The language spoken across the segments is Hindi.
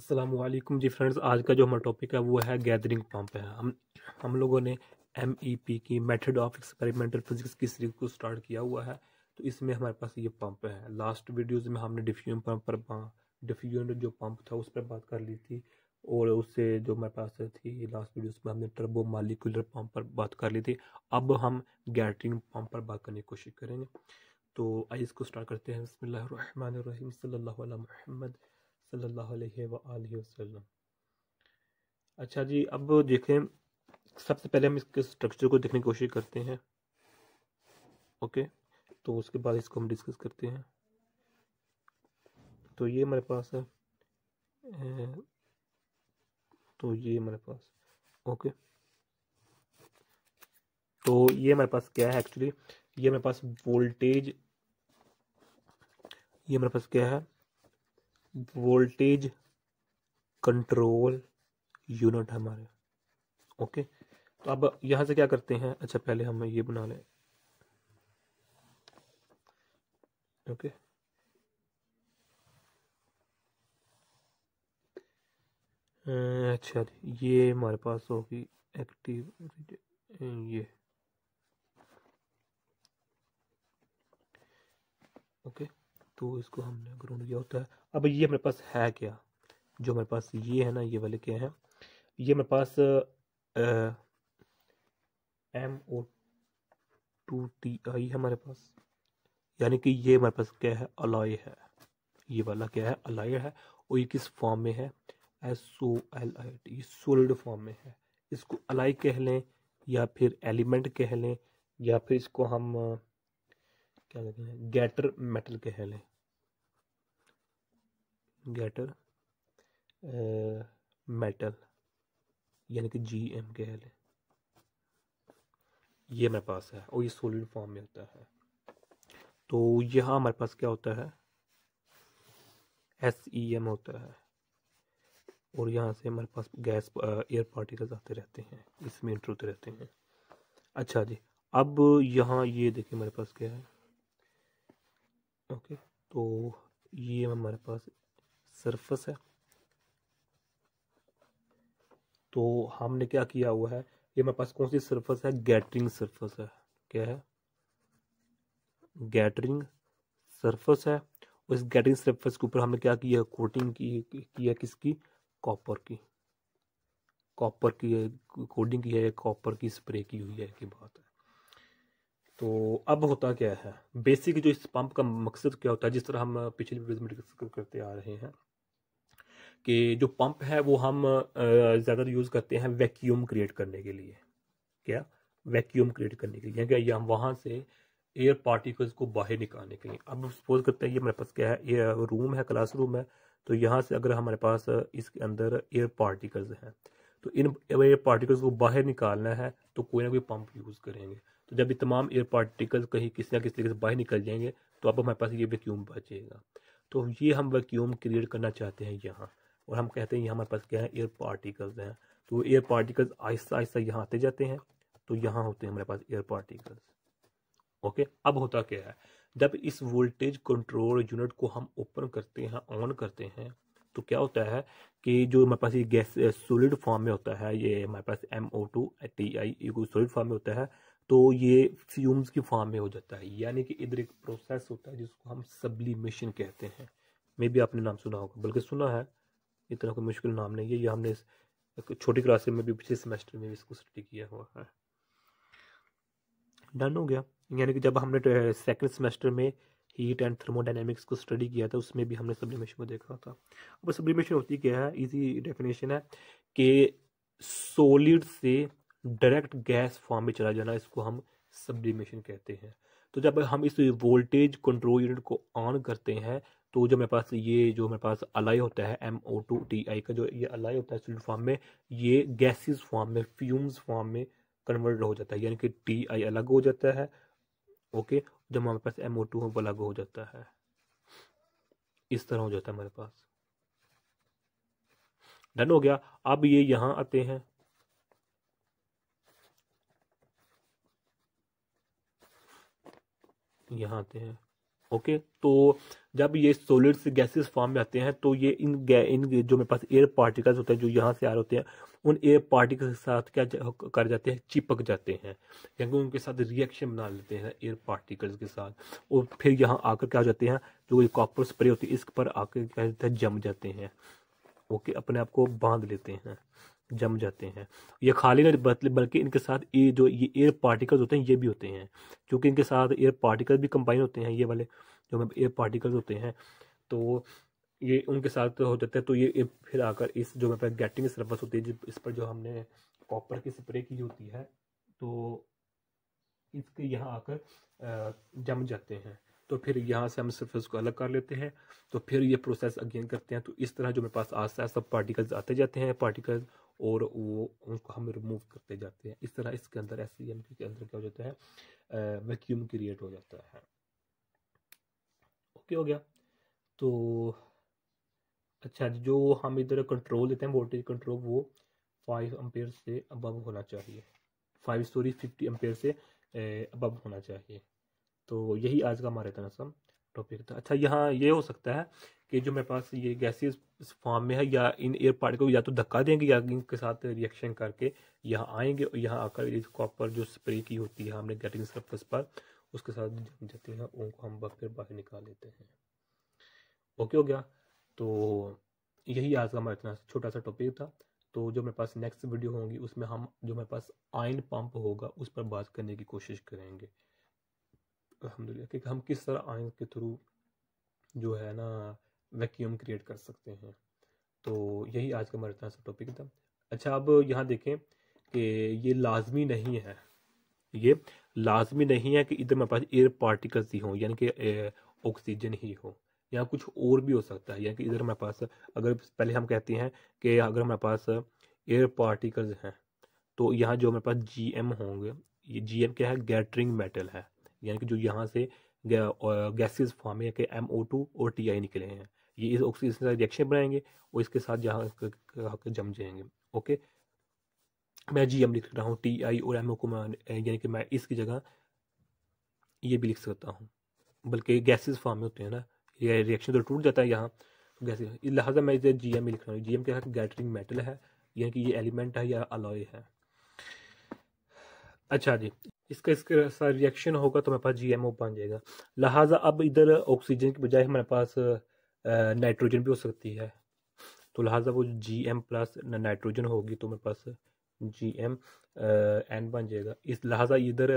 असलम जी फ्रेंड्स आज का जो हमारा टॉपिक है वो है गैदरिंग पम्प है हम हम लोगों ने एम ई पी की मेथड ऑफ एक्सपेरिमेंटल फिजिक्स की सीरीज को स्टार्ट किया हुआ है तो इसमें हमारे पास ये पम्प है लास्ट वीडियोस में हमने डिफ्यूजन पम्प पर डिफ्यूजन जो पम्प था उस पर बात कर ली थी और उससे जो हमारे पास थी लास्ट वीडियोज़ में हमने टर्बो मालिकुलर पम्प पर बात कर ली थी अब हम गैदरिंग पम्प पर बात करने की कोशिश करेंगे तो आइए इसको स्टार्ट करते हैं बसमिल्लर रहीम सल्ला महमद सल्लल्लाहु अलैहि वसल्लम अच्छा जी अब देखें सबसे पहले हम इसके स्ट्रक्चर को देखने की कोशिश करते हैं ओके तो उसके बाद इसको हम डिस्कस करते हैं तो ये हमारे पास है तो ये हमारे पास ओके तो ये हमारे पास क्या है एक्चुअली ये हमारे पास वोल्टेज ये हमारे पास क्या है वोल्टेज कंट्रोल यूनिट है हमारे ओके तो अब यहाँ से क्या करते हैं अच्छा पहले हम ये बना लें ओके अच्छा ये हमारे पास होगी एक्टिव ये ओके okay. तो इसको हमने ग्राउंड किया होता है अब ये हमारे पास है क्या जो हमारे पास ये है ना ये वाले क्या हैं ये हमारे पास M O two T I हमारे पास यानी कि ये हमारे पास क्या है अलॉय है ये वाला क्या है अलॉय है और ये किस फॉर्म में है S O L I T ये सोलिड फॉर्म में है इसको अलाई कह लें या फिर एलिमेंट कह लें या फिर इसको हम क्या कहते हैं गैटर मेटल कह लें गेटर मेटल uh, यानी कि जी एम के एल ये हमारे पास है और ये सोलिड फॉर्म में होता है तो यहाँ हमारे पास क्या होता है एस ई एम होता है और यहाँ से हमारे पास गैस एयर पार्टिकल्स आते रहते हैं इसमें इंटर होते रहते हैं अच्छा जी अब यहाँ ये देखिए हमारे पास क्या है ओके तो ये हमारे पास सरफेस है तो हमने क्या किया हुआ है ये हमारे पास कौन सी सरफेस है गैटरिंग सरफेस है क्या है गैटरिंग सरफेस है और इस गैटरिंग सरफेस के ऊपर हमने क्या किया कोटिंग की किया किसकी कॉपर की कॉपर की कोडिंग की है कॉपर की स्प्रे की हुई है की बात है तो अब होता क्या है बेसिक जो इस पंप का मकसद क्या होता है जिस तरह हम पिछले वीडियोज में डिस्कस करते आ रहे हैं कि जो पंप है वो हम ज़्यादा यूज़ करते हैं वैक्यूम क्रिएट करने के लिए क्या वैक्यूम क्रिएट करने के लिए क्या हम वहाँ से एयर पार्टिकल्स को बाहर निकालने के लिए अब सपोज करते हैं ये हमारे पास क्या है ये रूम है क्लास रूम है तो यहाँ से अगर हमारे पास इसके अंदर एयर पार्टिकल्स हैं तो इन एयर पार्टिकल्स को बाहर निकालना है तो कोई ना कोई पंप यूज़ करेंगे तो जब ये तमाम एयर पार्टिकल कहीं किसी ना किसी तरीके से बाहर निकल जाएंगे तो अब हमारे पास ये वैक्यूम बचेगा तो ये हम वैक्यूम क्रिएट करना चाहते हैं यहाँ और हम कहते हैं ये हमारे पास क्या है एयर पार्टिकल्स हैं तो एयर पार्टिकल्स आहिस्ता आहिस्ता यहाँ आते जाते हैं तो यहाँ होते हैं हमारे पास एयर पार्टिकल्स ओके अब होता क्या है जब इस वोल्टेज कंट्रोल यूनिट को हम ओपन करते हैं ऑन करते हैं तो क्या होता है कि जो हमारे पास ये गैस सोलिड फॉर्म में होता है ये हमारे पास M O two T I ये फॉर्म में होता है तो ये फ्यूम्स की फॉर्म में हो जाता है यानी कि इधर एक प्रोसेस होता है जिसको हम सब्लीमेशन कहते हैं मे भी आपने नाम सुना होगा बल्कि सुना है इतना कोई मुश्किल नाम नहीं है यह हमने छोटी क्लास में भी पिछले सेमेस्टर में भी इसको स्टडी किया हुआ है डन हो गया यानी कि जब हमने सेकेंड तो, सेमेस्टर में हीट एंड थर्मोडाइनमिक्स को स्टडी किया था उसमें भी हमने सब्लिमेशन को देखा था अब सब्लिमेशन होती क्या है इजी डेफिनेशन है कि सोलिड से डायरेक्ट गैस फॉर्म में चला जाना इसको हम सब्लिमेशन कहते हैं तो जब हम इस वोल्टेज कंट्रोल यूनिट को ऑन करते हैं तो जो मेरे पास ये जो मेरे पास अलाई होता है M O two T I का जो ये अलाई होता है सोलिड फॉर्म में ये गैसेस फॉर्म में फ्यूम्स फॉर्म में कन्वर्ट हो जाता है यानी कि टी आई अलग हो जाता है ओके जब हमारे पास एम ओ टू है वो अलग हो जाता है इस तरह हो जाता है मेरे पास डन हो गया अब ये यहाँ आते हैं यहाँ आते हैं ओके तो जब ये सोलिड से गैसेस फॉर्म में आते हैं तो ये इन इन जो मेरे पास एयर पार्टिकल्स होते हैं जो यहाँ से आ रहे होते हैं उन एयर पार्टिकल्स के साथ क्या कर जाते हैं चिपक जाते हैं यानी उनके साथ रिएक्शन बना लेते हैं एयर पार्टिकल्स के साथ और फिर यहाँ आकर क्या हो जाते हैं जो कॉपर स्प्रे होती है इस पर आकर क्या जाते हैं जम जाते हैं ओके अपने आप को बांध लेते हैं जम जाते हैं ये खाली नहीं बल्कि इनके साथ ये जो ये एयर पार्टिकल्स होते हैं ये भी होते हैं क्योंकि इनके साथ एयर पार्टिकल भी कंबाइन होते हैं ये वाले जो एयर पार्टिकल्स होते हैं तो ये उनके साथ हो जाते हैं तो ये फिर आकर इस जो मेरे गेटिंग गैटिंग होती है इस पर जो हमने कॉपर की स्प्रे की होती है तो इसके यहाँ आकर जम जाते हैं तो फिर यहाँ से हम सरफेस को अलग कर लेते हैं तो फिर ये प्रोसेस अगेन करते हैं तो इस तरह जो मेरे पास आस्ता आस्ता पार्टिकल्स आते जाते हैं पार्टिकल्स और वो उनको हम रिमूव करते जाते हैं इस तरह इसके अंदर एस e के अंदर क्या हो जाता है वैक्यूम क्रिएट हो जाता है ओके हो गया तो अच्छा जो हम इधर कंट्रोल देते हैं वोल्टेज कंट्रोल वो फाइव एम्पेयर से अबव होना चाहिए फाइव सॉरी फिफ्टी एम्पेयर से अबव होना चाहिए तो यही आज का हमारा इतना सा टॉपिक था अच्छा यहाँ ये हो सकता है कि जो मेरे पास ये गैसेस फॉर्म में है या इन एयर पार्टिकल या तो धक्का देंगे या इनके साथ रिएक्शन करके यहाँ आएंगे और यहाँ आकर इस कॉपर जो स्प्रे की होती है हमने गेटिंग सर्फस पर उसके साथ जम जाती हैं उनको हम फिर बाहर निकाल लेते हैं ओके हो गया तो यही आज का हमारा इतना छोटा सा टॉपिक था तो जो मेरे पास नेक्स्ट वीडियो होंगी उसमें हम जो मेरे पास आयन पंप होगा उस पर बात करने की कोशिश करेंगे अलहमदिल्ला कि हम किस तरह आयन के थ्रू जो है ना वैक्यूम क्रिएट कर सकते हैं तो यही आज का हमारे इतना सा टॉपिक था अच्छा अब यहाँ देखें कि ये लाजमी नहीं है ये लाजमी नहीं है कि इधर मेरे पास एयर पार्टिकल्स ही हों यानी कि ऑक्सीजन ही हो या कुछ और भी हो सकता है यानी कि इधर मेरे पास अगर पहले हम कहते हैं कि अगर हमारे पास एयर पार्टिकल्स हैं तो यहाँ जो मेरे पास जी एम होंगे ये जी एम क्या है गैटरिंग मेटल है यानी कि जो यहाँ से गैसेज फॉर्म है कि एम ओ टू और टी आई निकले हैं ये इस ऑक्सीजन से रिएक्शन बनाएंगे और इसके साथ जहाँ जम जाएंगे ओके मैं जी एम लिख रहा हूँ टी आई और एम ओ को मैं यानी कि मैं इसकी जगह ये भी लिख सकता हूँ बल्कि गैसेज फॉर्म में होते हैं ना ये रिएक्शन तो टूट जाता है यहाँ तो गैसे लिहाजा मैं इसे जी एम लिख रहा हूँ जी एम क्या गैटरिंग मेटल है यानी कि ये एलिमेंट है या अलॉय है अच्छा जी इसका इसका सारा रिएक्शन होगा तो मेरे पास जी बन जाएगा लिहाजा अब इधर ऑक्सीजन की बजाय हमारे पास नाइट्रोजन भी हो सकती है तो लिहाजा वो जी एम प्लस नाइट्रोजन होगी तो मेरे पास जी एम एन बन जाएगा इस लिहाजा इधर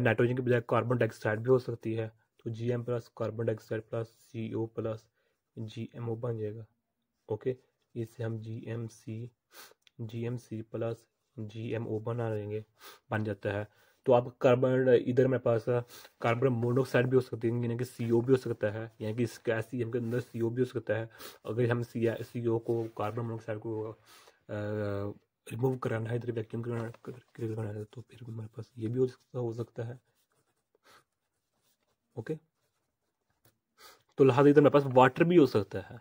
नाइट्रोजन के बजाय कार्बन डाइऑक्साइड भी हो सकती है तो G M plus carbon dioxide plus C O plus G M O बन जाएगा ओके इससे हम G M C G M C plus G M O बना लेंगे बन जाता है तो आप कार्बन इधर मेरे पास कार्बन मोनोऑक्साइड भी हो सकती है यानी कि सी भी हो सकता है यानी कि इस गैस सी के अंदर सी भी हो सकता है अगर हम सी सी को कार्बन मोनोऑक्साइड को रिमूव कराना है इधर वैक्यूम कराना है तो फिर मेरे पास ये भी हो सकता हो सकता है ओके तो लिहाजा इधर मेरे पास वाटर भी हो सकता है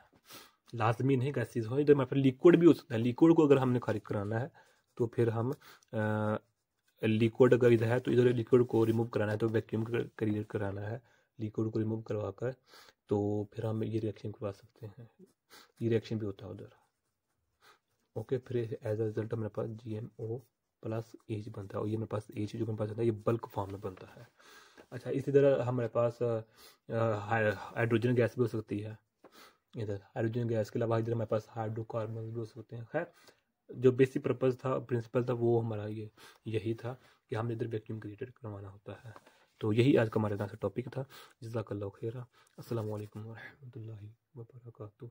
लाजमी नहीं गैसेज हो इधर मेरे पास लिक्विड भी हो सकता है लिक्विड को अगर हमने खरीद कराना है तो फिर हम लिक्विड अगर इधर है तो इधर लिक्विड को रिमूव कराना है तो वैक्यूम क्लियर कराना है लिक्विड को रिमूव करवा कर तो फिर हम ये रिएक्शन करवा सकते हैं ये रिएक्शन भी होता है उधर ओके फिर एज अ रिजल्ट हमारे पास G M O plus H बनता है और ये मेरे पास एच जो मेरे पास बनता है ये बल्क फॉर्म में बनता है अच्छा इसी तरह हमारे पास हाइड्रोजन गैस भी हो सकती है इधर हाइड्रोजन गैस के अलावा इधर हमारे पास हाइड्रोकार्बन भी हो सकते हैं खैर जो बेसिक पर्पज़ था प्रिंसिपल था वो हमारा ये यही था कि हमने इधर वैक्यूम क्रिएटेड करवाना होता है तो यही आज का हमारे यहाँ से टॉपिक था जजाकल्ला खेरा असल वरहमल वर्का